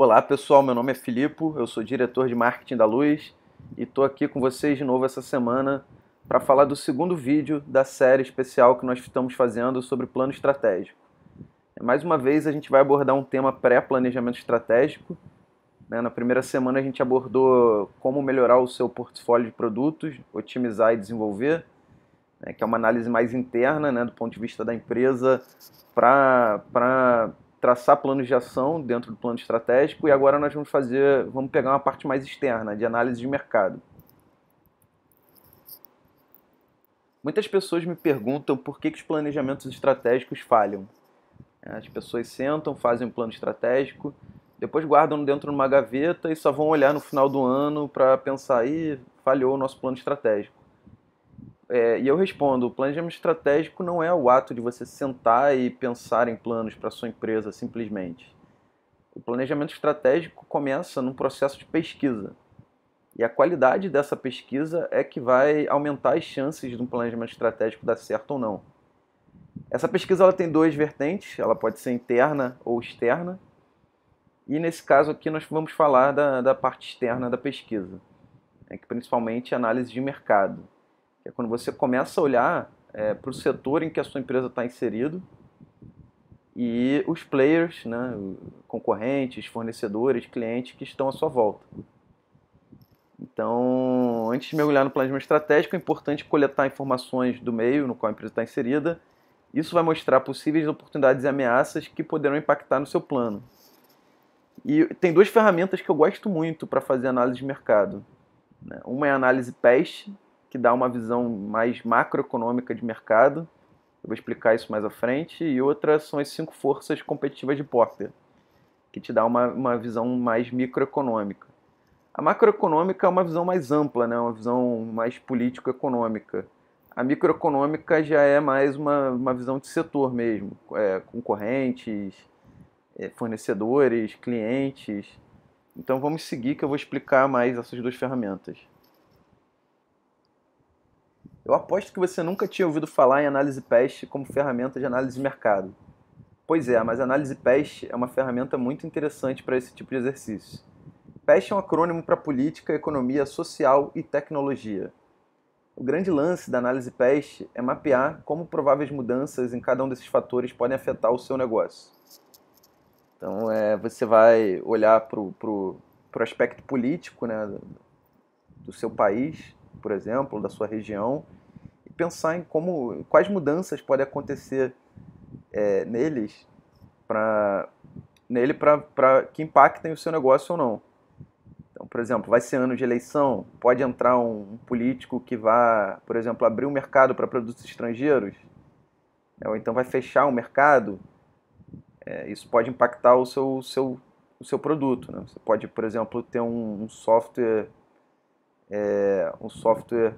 Olá pessoal, meu nome é Filipe, eu sou diretor de marketing da Luz e estou aqui com vocês de novo essa semana para falar do segundo vídeo da série especial que nós estamos fazendo sobre plano estratégico. Mais uma vez a gente vai abordar um tema pré-planejamento estratégico. Né? Na primeira semana a gente abordou como melhorar o seu portfólio de produtos, otimizar e desenvolver, né? que é uma análise mais interna né, do ponto de vista da empresa para traçar planos de ação dentro do plano estratégico e agora nós vamos fazer, vamos pegar uma parte mais externa de análise de mercado. Muitas pessoas me perguntam por que, que os planejamentos estratégicos falham. É, as pessoas sentam, fazem um plano estratégico, depois guardam dentro de uma gaveta e só vão olhar no final do ano para pensar, aí falhou o nosso plano estratégico. É, e eu respondo: o planejamento estratégico não é o ato de você sentar e pensar em planos para sua empresa simplesmente. O planejamento estratégico começa num processo de pesquisa. E a qualidade dessa pesquisa é que vai aumentar as chances de um planejamento estratégico dar certo ou não. Essa pesquisa ela tem duas vertentes, ela pode ser interna ou externa. E nesse caso aqui nós vamos falar da, da parte externa da pesquisa, né, que principalmente é análise de mercado é quando você começa a olhar é, para o setor em que a sua empresa está inserido e os players, né, concorrentes, fornecedores, clientes que estão à sua volta. Então, antes de mergulhar no planejamento estratégico, é importante coletar informações do meio no qual a empresa está inserida. Isso vai mostrar possíveis oportunidades e ameaças que poderão impactar no seu plano. E tem duas ferramentas que eu gosto muito para fazer análise de mercado. Né. Uma é a análise PEST, que dá uma visão mais macroeconômica de mercado, eu vou explicar isso mais à frente, e outra são as cinco forças competitivas de Porter, que te dá uma, uma visão mais microeconômica. A macroeconômica é uma visão mais ampla, né? uma visão mais político-econômica. A microeconômica já é mais uma, uma visão de setor mesmo, é, concorrentes, é, fornecedores, clientes. Então vamos seguir que eu vou explicar mais essas duas ferramentas. Eu aposto que você nunca tinha ouvido falar em análise PEST como ferramenta de análise de mercado. Pois é, mas análise PEST é uma ferramenta muito interessante para esse tipo de exercício. PEST é um acrônimo para política, economia, social e tecnologia. O grande lance da análise PEST é mapear como prováveis mudanças em cada um desses fatores podem afetar o seu negócio. Então, é, você vai olhar para o aspecto político né, do seu país, por exemplo, da sua região, pensar em como, quais mudanças podem acontecer é, neles para nele para que impactem o seu negócio ou não. Então, por exemplo, vai ser ano de eleição, pode entrar um, político que vá, por exemplo, abrir o um mercado para produtos estrangeiros, né, ou então vai fechar o um mercado. É, isso pode impactar o seu, seu, o seu produto. Né? Você pode, por exemplo, ter um, software, é, um software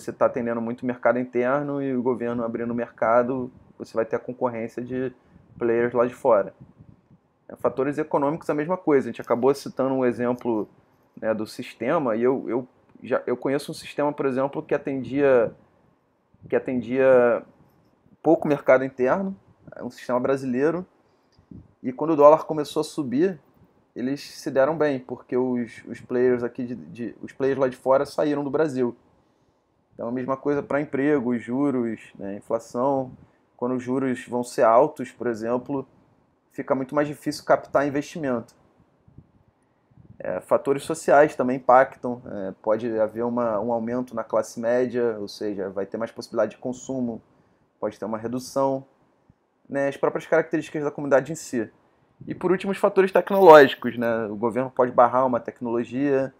você está atendendo muito o mercado interno e o governo abrindo o mercado, você vai ter a concorrência de players lá de fora. É, fatores econômicos, a mesma coisa. A gente acabou citando um exemplo né, do sistema, e eu, eu, já, eu conheço um sistema, por exemplo, que atendia, que atendia pouco mercado interno, é um sistema brasileiro, e quando o dólar começou a subir, eles se deram bem, porque os, os players aqui de, de, os players lá de fora saíram do Brasil. Então, a mesma coisa para empregos, juros, né, inflação. Quando os juros vão ser altos, por exemplo, fica muito mais difícil captar investimento. É, fatores sociais também impactam. É, pode haver uma, um aumento na classe média, ou seja, vai ter mais possibilidade de consumo, pode ter uma redução. Né, as próprias características da comunidade em si. E por último, os fatores tecnológicos. Né? O governo pode barrar uma tecnologia,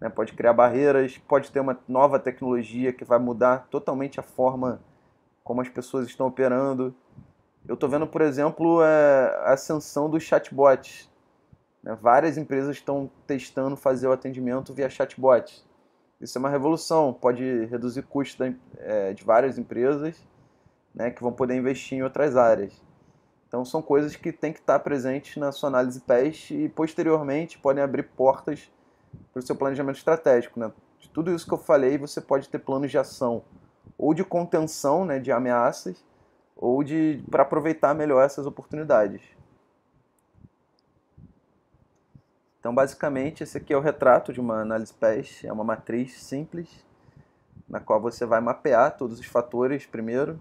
né? pode criar barreiras, pode ter uma nova tecnologia que vai mudar totalmente a forma como as pessoas estão operando. Eu estou vendo, por exemplo, é, a ascensão dos chatbots. Né? Várias empresas estão testando fazer o atendimento via chatbots. Isso é uma revolução, pode reduzir custos é, de várias empresas né, que vão poder investir em outras áreas. Então são coisas que têm que estar presentes na sua análise PEST e posteriormente podem abrir portas para o seu planejamento estratégico. Né? De tudo isso que eu falei, você pode ter planos de ação ou de contenção né, de ameaças ou de para aproveitar melhor essas oportunidades. Então, basicamente, esse aqui é o retrato de uma análise PES, é uma matriz simples, na qual você vai mapear todos os fatores primeiro,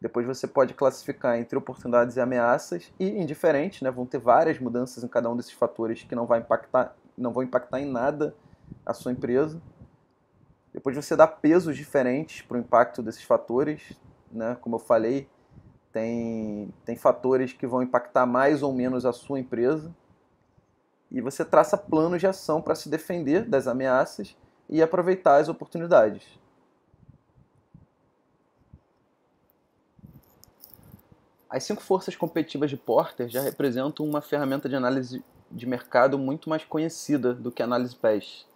depois você pode classificar entre oportunidades e ameaças e indiferente, né? Vão ter várias mudanças em cada um desses fatores que não vai impactar não vão impactar em nada a sua empresa. Depois você dá pesos diferentes para o impacto desses fatores, né? Como eu falei, tem, tem fatores que vão impactar mais ou menos a sua empresa. E você traça planos de ação para se defender das ameaças e aproveitar as oportunidades. As cinco forças competitivas de Porter já representam uma ferramenta de análise de mercado muito mais conhecida do que a análise PES.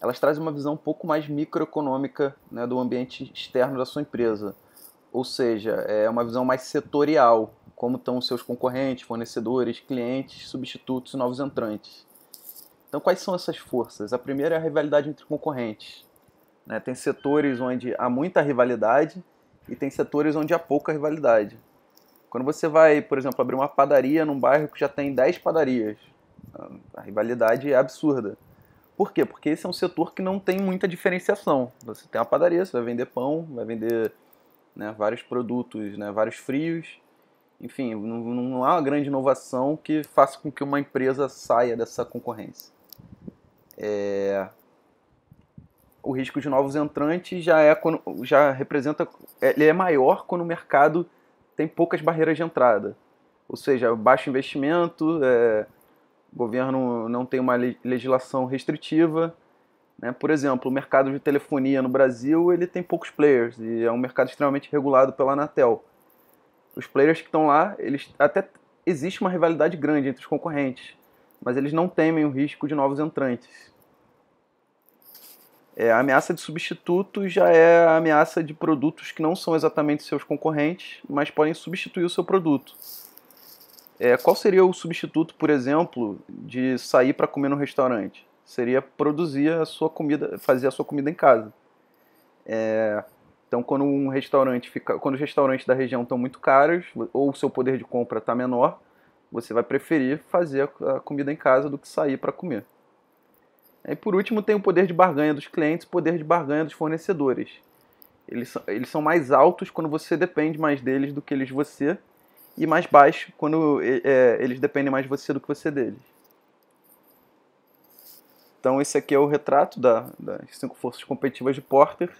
Elas trazem uma visão um pouco mais microeconômica né, do ambiente externo da sua empresa, ou seja, é uma visão mais setorial, como estão seus concorrentes, fornecedores, clientes, substitutos e novos entrantes. Então, quais são essas forças? A primeira é a rivalidade entre concorrentes. Né? Tem setores onde há muita rivalidade e tem setores onde há pouca rivalidade. Quando você vai, por exemplo, abrir uma padaria num bairro que já tem 10 padarias, a rivalidade é absurda. Por quê? Porque esse é um setor que não tem muita diferenciação. Você tem uma padaria, você vai vender pão, vai vender né, vários produtos, né, vários frios. Enfim, não, não há uma grande inovação que faça com que uma empresa saia dessa concorrência. É... O risco de novos entrantes já, é, já representa. Ele é maior quando o mercado tem poucas barreiras de entrada. Ou seja, baixo investimento, é, o governo não tem uma legislação restritiva. Né? Por exemplo, o mercado de telefonia no Brasil ele tem poucos players e é um mercado extremamente regulado pela Anatel. Os players que estão lá, eles até existe uma rivalidade grande entre os concorrentes, mas eles não temem o risco de novos entrantes. É, a ameaça de substituto já é a ameaça de produtos que não são exatamente seus concorrentes, mas podem substituir o seu produto. É, qual seria o substituto, por exemplo, de sair para comer no restaurante? Seria produzir a sua comida, fazer a sua comida em casa. É, então, quando um restaurante fica, quando os restaurantes da região estão muito caros ou o seu poder de compra está menor, você vai preferir fazer a comida em casa do que sair para comer. E por último, tem o poder de barganha dos clientes, o poder de barganha dos fornecedores. Eles são, eles são mais altos quando você depende mais deles do que eles de você, e mais baixo quando é, eles dependem mais de você do que você deles. Então, esse aqui é o retrato da, das cinco forças competitivas de Porter.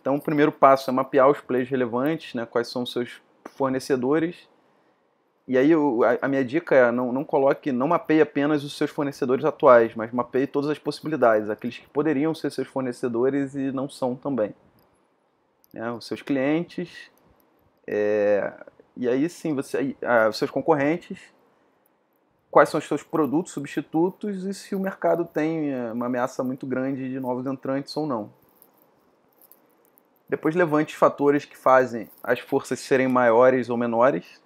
Então, o primeiro passo é mapear os players relevantes, né, quais são os seus fornecedores e aí eu, a, a, minha dica é não, não coloque, não mapeie apenas os seus fornecedores atuais, mas mapeie todas as possibilidades, aqueles que poderiam ser seus fornecedores e não são também. É, os seus clientes, é, e aí sim, você, ah, os seus concorrentes, quais são os seus produtos substitutos e se o mercado tem é, uma ameaça muito grande de novos entrantes ou não. Depois levante os fatores que fazem as forças serem maiores ou menores,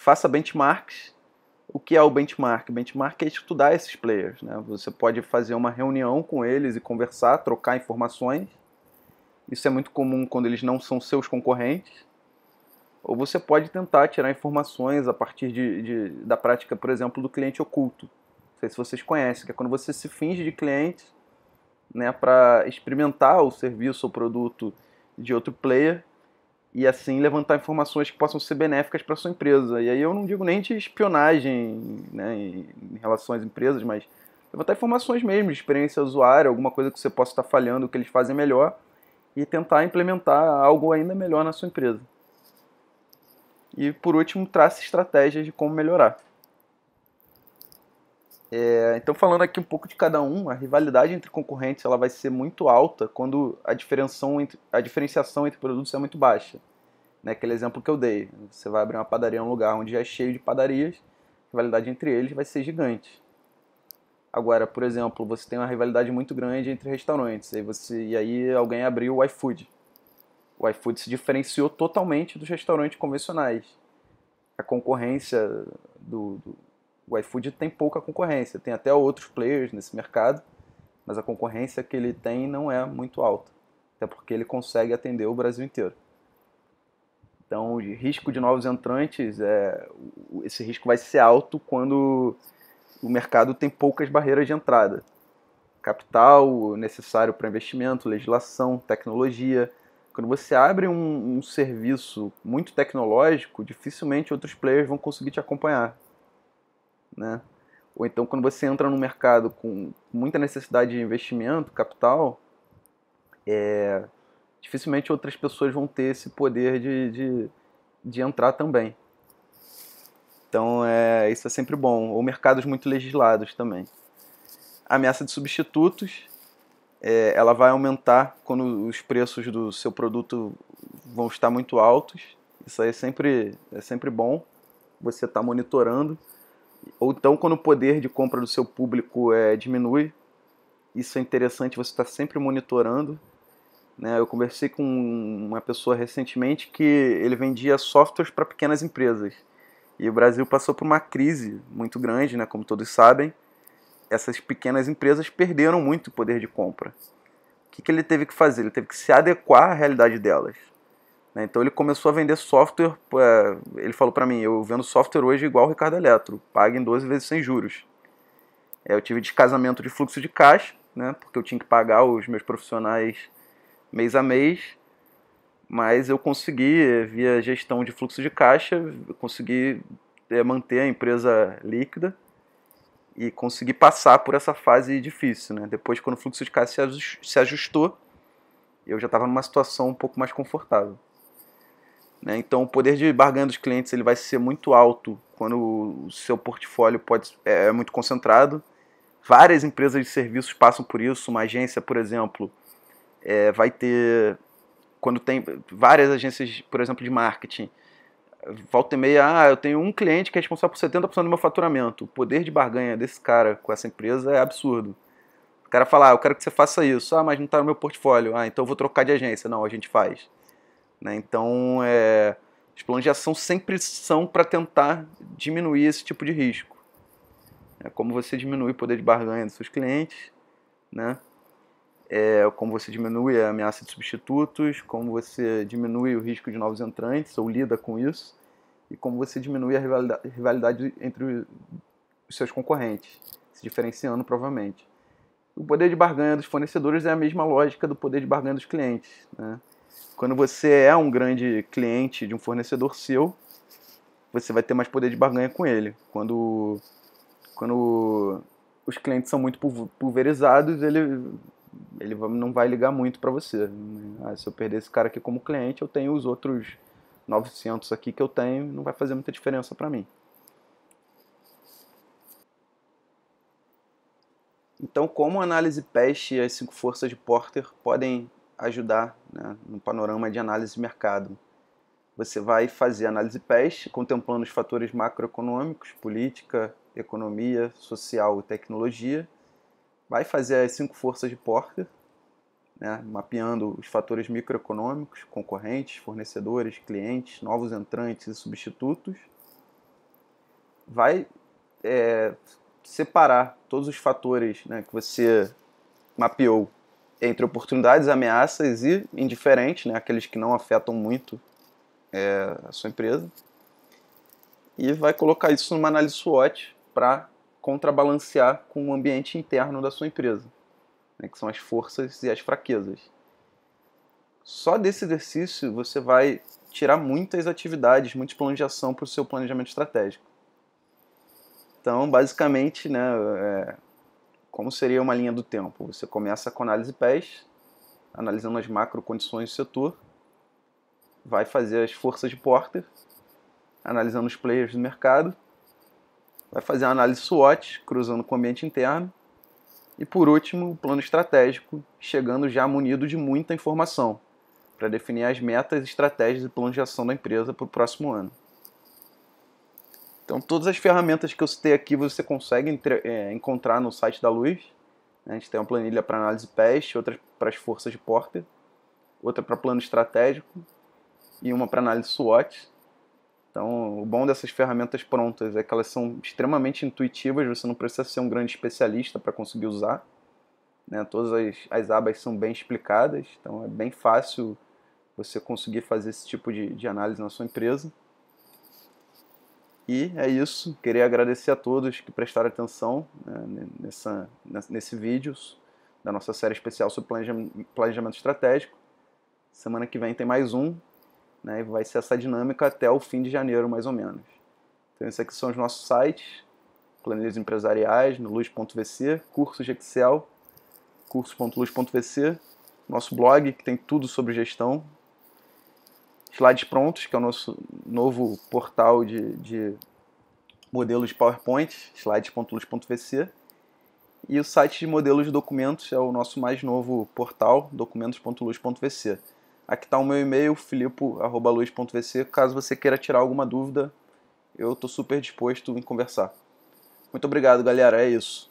faça benchmarks. O que é o benchmark? Benchmark é estudar esses players. Né? Você pode fazer uma reunião com eles e conversar, trocar informações. Isso é muito comum quando eles não são seus concorrentes. Ou você pode tentar tirar informações a partir de, de da prática, por exemplo, do cliente oculto. Não sei se vocês conhecem, que é quando você se finge de cliente né, para experimentar o serviço ou produto de outro player e assim levantar informações que possam ser benéficas para sua empresa. E aí eu não digo nem de espionagem né, em relação às empresas, mas levantar informações mesmo, de experiência usuária, alguma coisa que você possa estar falhando, que eles fazem melhor, e tentar implementar algo ainda melhor na sua empresa. E por último, trace estratégias de como melhorar. É, então falando aqui um pouco de cada um, a rivalidade entre concorrentes ela vai ser muito alta quando a, diferenciação entre, a diferenciação entre produtos é muito baixa. Né, aquele exemplo que eu dei, você vai abrir uma padaria em um lugar onde já é cheio de padarias, a rivalidade entre eles vai ser gigante. Agora, por exemplo, você tem uma rivalidade muito grande entre restaurantes, e, você, e aí alguém abriu o iFood. O iFood se diferenciou totalmente dos restaurantes convencionais. A concorrência do, do o iFood tem pouca concorrência, tem até outros players nesse mercado, mas a concorrência que ele tem não é muito alta, até porque ele consegue atender o Brasil inteiro. Então, o risco de novos entrantes, é, esse risco vai ser alto quando o mercado tem poucas barreiras de entrada. Capital necessário para investimento, legislação, tecnologia. Quando você abre um, um serviço muito tecnológico, dificilmente outros players vão conseguir te acompanhar né? Ou então quando você entra no mercado com muita necessidade de investimento, capital, é, dificilmente outras pessoas vão ter esse poder de, de, de entrar também. Então é, isso é sempre bom. Ou mercados muito legislados também. A ameaça de substitutos, é, ela vai aumentar quando os preços do seu produto vão estar muito altos. Isso aí é sempre, é sempre bom você estar tá monitorando. Ou então, quando o poder de compra do seu público é, diminui, isso é interessante, você está sempre monitorando. Né? Eu conversei com uma pessoa recentemente que ele vendia softwares para pequenas empresas. E o Brasil passou por uma crise muito grande, né? como todos sabem. Essas pequenas empresas perderam muito o poder de compra. O que, que ele teve que fazer? Ele teve que se adequar à realidade delas. Né? Então ele começou a vender software, é, ele falou para mim, eu vendo software hoje igual o Ricardo Eletro, paga em 12 vezes sem juros. É, eu tive descasamento de fluxo de caixa, né, porque eu tinha que pagar os meus profissionais mês a mês, mas eu consegui, via gestão de fluxo de caixa, consegui é, manter a empresa líquida e consegui passar por essa fase difícil. Né? Depois, quando o fluxo de caixa se ajustou, eu já estava numa situação um pouco mais confortável. Né? Então, o poder de barganha dos clientes ele vai ser muito alto quando o seu portfólio pode, é, é muito concentrado. Várias empresas de serviços passam por isso. Uma agência, por exemplo, é, vai ter. Quando tem várias agências, por exemplo, de marketing, volta e meia, ah, eu tenho um cliente que é responsável por 70% do meu faturamento. O poder de barganha desse cara com essa empresa é absurdo. O cara fala, ah, eu quero que você faça isso. Ah, mas não está no meu portfólio. Ah, então eu vou trocar de agência. Não, a gente faz. Né? Então, é, os planos de ação sempre são para tentar diminuir esse tipo de risco. É como você diminui o poder de barganha dos seus clientes, né? É, como você diminui a ameaça de substitutos, como você diminui o risco de novos entrantes ou lida com isso, e como você diminui a rivalidade, rivalidade entre os seus concorrentes, se diferenciando provavelmente. O poder de barganha dos fornecedores é a mesma lógica do poder de barganha dos clientes, né? Quando você é um grande cliente de um fornecedor seu, você vai ter mais poder de barganha com ele. Quando, quando os clientes são muito pulverizados, ele, ele não vai ligar muito para você. Ah, se eu perder esse cara aqui como cliente, eu tenho os outros 900 aqui que eu tenho, não vai fazer muita diferença para mim. Então, como a análise PEST e as cinco forças de Porter podem ajudar né, no panorama de análise de mercado. Você vai fazer análise PES, contemplando os fatores macroeconômicos, política, economia, social e tecnologia. Vai fazer as cinco forças de Porter, né, mapeando os fatores microeconômicos, concorrentes, fornecedores, clientes, novos entrantes e substitutos. Vai é, separar todos os fatores né, que você mapeou entre oportunidades, ameaças e indiferentes, né, aqueles que não afetam muito é, a sua empresa. E vai colocar isso numa análise SWOT para contrabalancear com o ambiente interno da sua empresa, né, que são as forças e as fraquezas. Só desse exercício você vai tirar muitas atividades, muitos planos de ação para o seu planejamento estratégico. Então, basicamente, né, é, como seria uma linha do tempo? Você começa com análise PES, analisando as macro condições do setor, vai fazer as forças de Porter, analisando os players do mercado, vai fazer a análise SWOT, cruzando com o ambiente interno, e por último, o plano estratégico, chegando já munido de muita informação para definir as metas, estratégias e plano de ação da empresa para o próximo ano. Então, todas as ferramentas que eu citei aqui você consegue entre, é, encontrar no site da Luz. Né? A gente tem uma planilha para análise peste, outra para as forças de Porter, outra para plano estratégico e uma para análise SWOT. Então, o bom dessas ferramentas prontas é que elas são extremamente intuitivas, você não precisa ser um grande especialista para conseguir usar. Né? Todas as, as, abas são bem explicadas, então é bem fácil você conseguir fazer esse tipo de, de análise na sua empresa. E é isso. Queria agradecer a todos que prestaram atenção né, nessa, nesse vídeo da nossa série especial sobre planejamento estratégico. Semana que vem tem mais um, né, e vai ser essa dinâmica até o fim de janeiro, mais ou menos. Então, esses aqui são os nossos sites: planilhas empresariais, no luz.vc, cursos de Excel, cursos.luz.vc, nosso blog, que tem tudo sobre gestão, slides prontos, que é o nosso novo portal de, de modelos PowerPoint, slides.luz.vc. E o site de modelos de documentos é o nosso mais novo portal, documentos.luz.vc. Aqui está o meu e-mail, filipo.luz.vc, caso você queira tirar alguma dúvida, eu estou super disposto em conversar. Muito obrigado, galera. É isso.